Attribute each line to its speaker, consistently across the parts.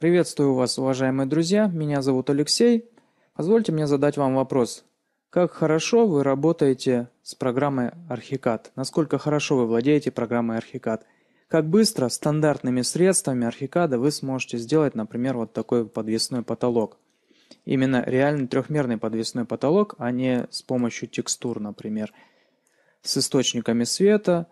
Speaker 1: Приветствую вас, уважаемые друзья. Меня зовут Алексей. Позвольте мне задать вам вопрос. Как хорошо вы работаете с программой Архикад? Насколько хорошо вы владеете программой Архикад? Как быстро стандартными средствами Архикада вы сможете сделать, например, вот такой подвесной потолок? Именно реальный трехмерный подвесной потолок, а не с помощью текстур, например, с источниками света,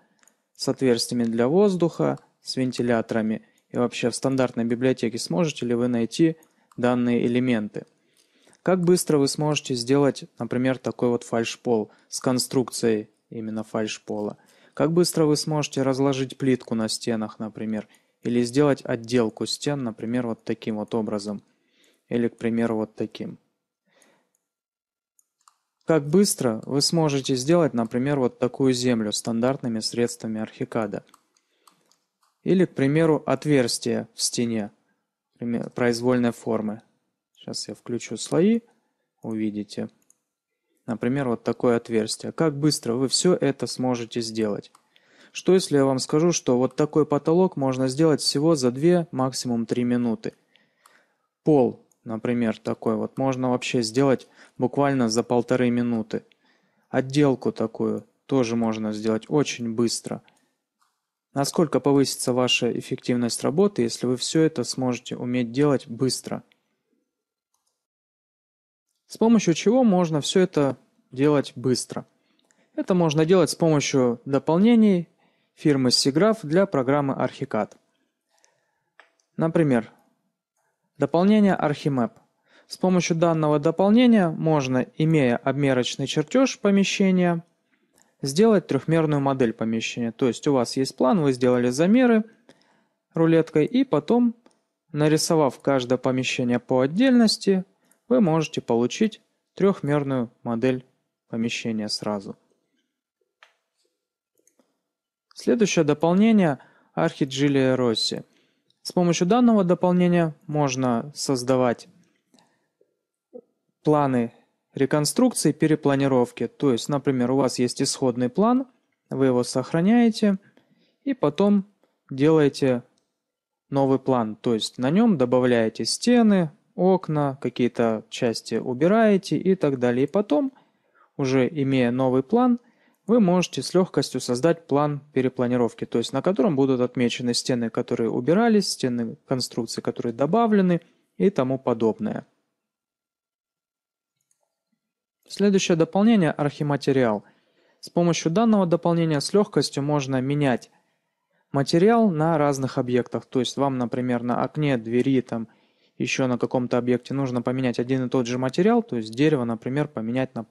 Speaker 1: с отверстиями для воздуха, с вентиляторами – и вообще в стандартной библиотеке сможете ли вы найти данные элементы. Как быстро вы сможете сделать, например, такой вот фальшпол с конструкцией именно фальшпола? Как быстро вы сможете разложить плитку на стенах, например, или сделать отделку стен, например, вот таким вот образом, или, к примеру, вот таким. Как быстро вы сможете сделать, например, вот такую землю стандартными средствами архикада – или, к примеру, отверстие в стене произвольной формы. Сейчас я включу слои, увидите. Например, вот такое отверстие. Как быстро вы все это сможете сделать? Что если я вам скажу, что вот такой потолок можно сделать всего за 2, максимум 3 минуты? Пол, например, такой вот можно вообще сделать буквально за полторы минуты. Отделку такую тоже можно сделать очень быстро – Насколько повысится ваша эффективность работы, если вы все это сможете уметь делать быстро? С помощью чего можно все это делать быстро? Это можно делать с помощью дополнений фирмы SIGGRAPH для программы Archicad. Например, дополнение Archimap. С помощью данного дополнения можно, имея обмерочный чертеж помещения, сделать трехмерную модель помещения. То есть у вас есть план, вы сделали замеры рулеткой, и потом, нарисовав каждое помещение по отдельности, вы можете получить трехмерную модель помещения сразу. Следующее дополнение – Archigilia Rossi. С помощью данного дополнения можно создавать планы реконструкции перепланировки. То есть, например, у вас есть исходный план, вы его сохраняете и потом делаете новый план. То есть на нем добавляете стены, окна, какие-то части убираете и так далее. И потом, уже имея новый план, вы можете с легкостью создать план перепланировки, то есть на котором будут отмечены стены, которые убирались, стены конструкции, которые добавлены и тому подобное. Следующее дополнение – архиматериал. С помощью данного дополнения с легкостью можно менять материал на разных объектах. То есть вам, например, на окне, двери, там, еще на каком-то объекте нужно поменять один и тот же материал, то есть дерево, например, поменять на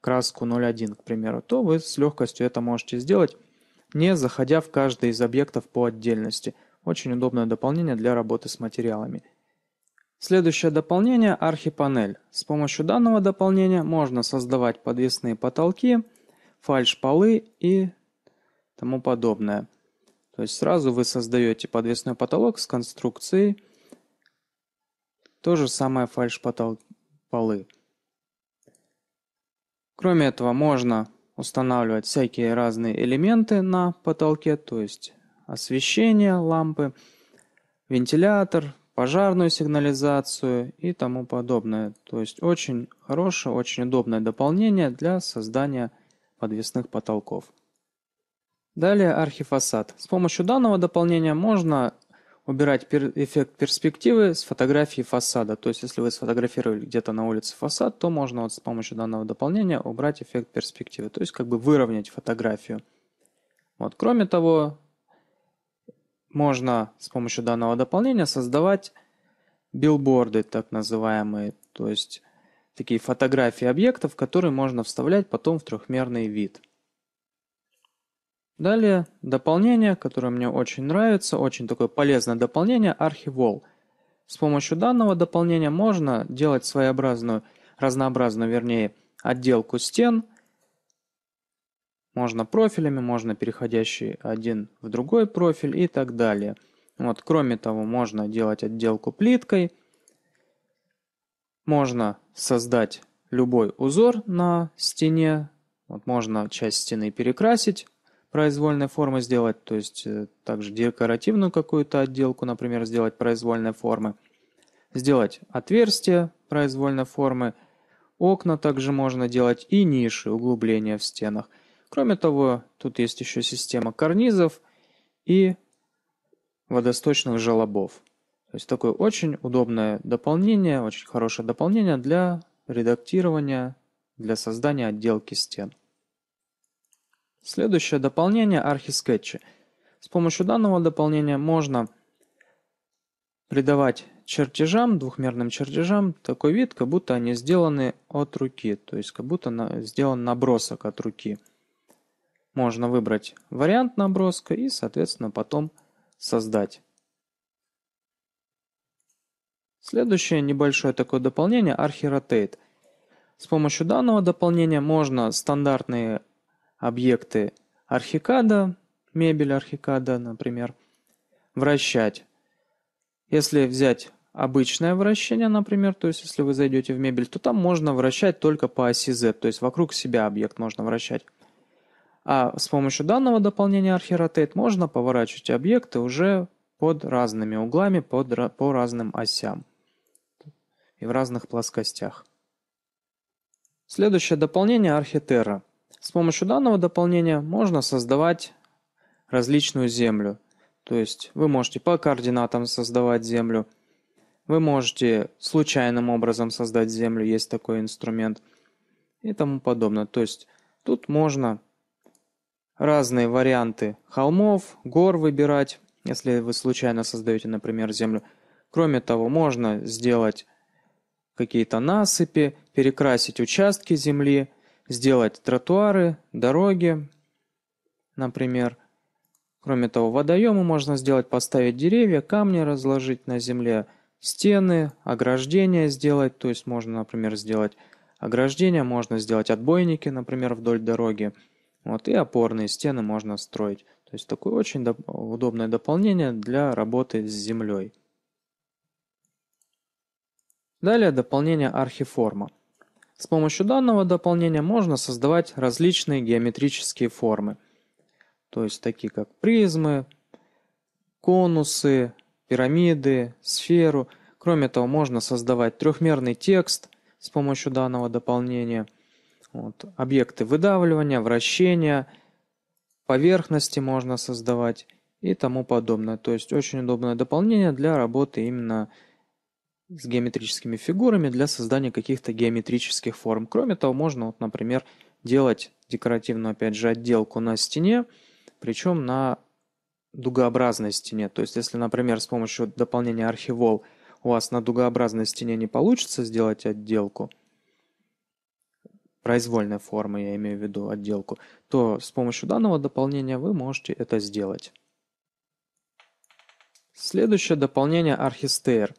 Speaker 1: краску 0.1, к примеру, то вы с легкостью это можете сделать, не заходя в каждый из объектов по отдельности. Очень удобное дополнение для работы с материалами. Следующее дополнение – архипанель. С помощью данного дополнения можно создавать подвесные потолки, фальш-полы и тому подобное. То есть сразу вы создаете подвесной потолок с конструкцией. То же самое фальш-полы. Кроме этого, можно устанавливать всякие разные элементы на потолке, то есть освещение, лампы, вентилятор, пожарную сигнализацию и тому подобное. То есть очень хорошее, очень удобное дополнение для создания подвесных потолков. Далее архифасад. С помощью данного дополнения можно убирать пер эффект перспективы с фотографии фасада. То есть если вы сфотографировали где-то на улице фасад, то можно вот с помощью данного дополнения убрать эффект перспективы. То есть как бы выровнять фотографию. Вот. Кроме того, можно с помощью данного дополнения создавать билборды, так называемые, то есть такие фотографии объектов, которые можно вставлять потом в трехмерный вид. Далее дополнение, которое мне очень нравится, очень такое полезное дополнение Archivol. С помощью данного дополнения можно делать своеобразную, разнообразную, вернее, отделку стен – можно профилями, можно переходящий один в другой профиль и так далее. Вот, кроме того, можно делать отделку плиткой. Можно создать любой узор на стене. Вот можно часть стены перекрасить, произвольной формы сделать, то есть э, также декоративную какую-то отделку, например, сделать произвольной формы. Сделать отверстие произвольной формы. Окна также можно делать и ниши, углубления в стенах – Кроме того, тут есть еще система карнизов и водосточных желобов. То есть такое очень удобное дополнение, очень хорошее дополнение для редактирования, для создания отделки стен. Следующее дополнение архискетчи. С помощью данного дополнения можно придавать чертежам, двухмерным чертежам, такой вид, как будто они сделаны от руки, то есть как будто сделан набросок от руки – можно выбрать вариант наброска и, соответственно, потом создать. Следующее небольшое такое дополнение – ArchiRotate С помощью данного дополнения можно стандартные объекты архикада, мебель архикада, например, вращать. Если взять обычное вращение, например, то есть если вы зайдете в мебель, то там можно вращать только по оси Z, то есть вокруг себя объект можно вращать. А с помощью данного дополнения Archirotate можно поворачивать объекты уже под разными углами, под, по разным осям и в разных плоскостях. Следующее дополнение Архитера. С помощью данного дополнения можно создавать различную землю. То есть вы можете по координатам создавать землю, вы можете случайным образом создать землю, есть такой инструмент и тому подобное. То есть тут можно разные варианты холмов, гор выбирать, если вы случайно создаете, например, землю. Кроме того, можно сделать какие-то насыпи, перекрасить участки земли, сделать тротуары, дороги, например. Кроме того, водоемы можно сделать, поставить деревья, камни разложить на земле, стены, ограждения сделать, то есть можно, например, сделать ограждения, можно сделать отбойники, например, вдоль дороги – вот, и опорные стены можно строить. То есть такое очень доп удобное дополнение для работы с землей. Далее дополнение архиформа. С помощью данного дополнения можно создавать различные геометрические формы. То есть такие как призмы, конусы, пирамиды, сферу. Кроме того, можно создавать трехмерный текст с помощью данного дополнения – вот, объекты выдавливания, вращения, поверхности можно создавать и тому подобное. То есть очень удобное дополнение для работы именно с геометрическими фигурами для создания каких-то геометрических форм. Кроме того, можно, вот, например, делать декоративную, опять же, отделку на стене, причем на дугообразной стене. То есть, если, например, с помощью дополнения архивол у вас на дугообразной стене не получится сделать отделку – произвольной формы, я имею в виду отделку, то с помощью данного дополнения вы можете это сделать. Следующее дополнение Архистеер.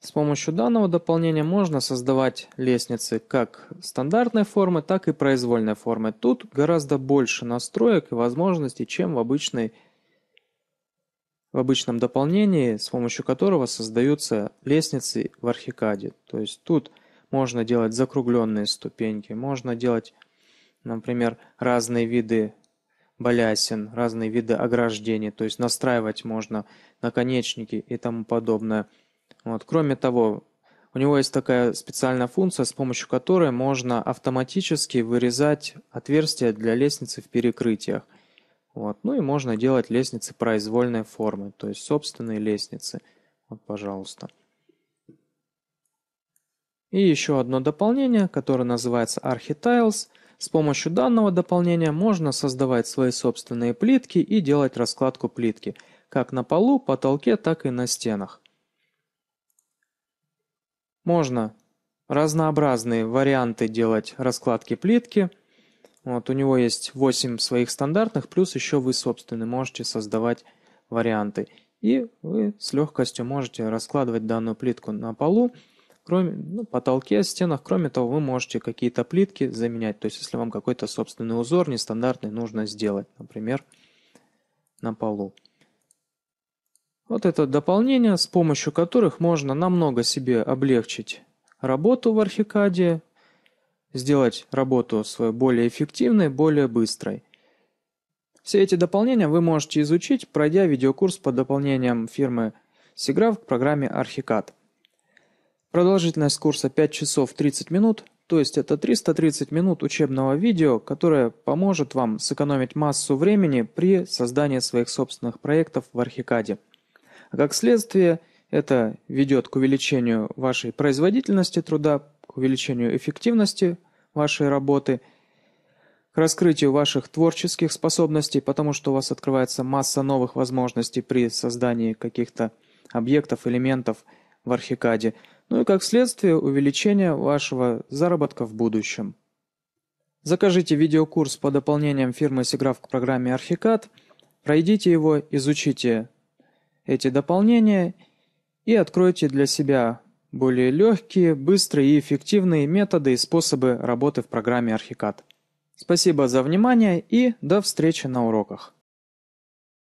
Speaker 1: С помощью данного дополнения можно создавать лестницы как стандартной формы, так и произвольной формы. Тут гораздо больше настроек и возможностей, чем в, обычной, в обычном дополнении, с помощью которого создаются лестницы в Архикаде. То есть тут можно делать закругленные ступеньки, можно делать, например, разные виды балясин, разные виды ограждений, то есть настраивать можно наконечники и тому подобное. Вот. Кроме того, у него есть такая специальная функция, с помощью которой можно автоматически вырезать отверстия для лестницы в перекрытиях. Вот. Ну и можно делать лестницы произвольной формы, то есть собственные лестницы. Вот, пожалуйста. И еще одно дополнение, которое называется Architiles. С помощью данного дополнения можно создавать свои собственные плитки и делать раскладку плитки, как на полу, потолке, так и на стенах. Можно разнообразные варианты делать раскладки плитки. Вот у него есть 8 своих стандартных, плюс еще вы собственные можете создавать варианты. И вы с легкостью можете раскладывать данную плитку на полу, Кроме, ну, потолке, стенах, кроме того, вы можете какие-то плитки заменять. То есть, если вам какой-то собственный узор нестандартный нужно сделать, например, на полу. Вот это дополнение, с помощью которых можно намного себе облегчить работу в архикаде, сделать работу свою более эффективной, более быстрой. Все эти дополнения вы можете изучить, пройдя видеокурс по дополнениям фирмы Sigraf к программе Archicad. Продолжительность курса 5 часов 30 минут, то есть это 330 минут учебного видео, которое поможет вам сэкономить массу времени при создании своих собственных проектов в Архикаде. А как следствие, это ведет к увеличению вашей производительности труда, к увеличению эффективности вашей работы, к раскрытию ваших творческих способностей, потому что у вас открывается масса новых возможностей при создании каких-то объектов, элементов в Архикаде – ну и как следствие увеличения вашего заработка в будущем. Закажите видеокурс по дополнениям фирмы Сиграф к программе Архикад, пройдите его, изучите эти дополнения и откройте для себя более легкие, быстрые и эффективные методы и способы работы в программе Архикад. Спасибо за внимание и до встречи на уроках.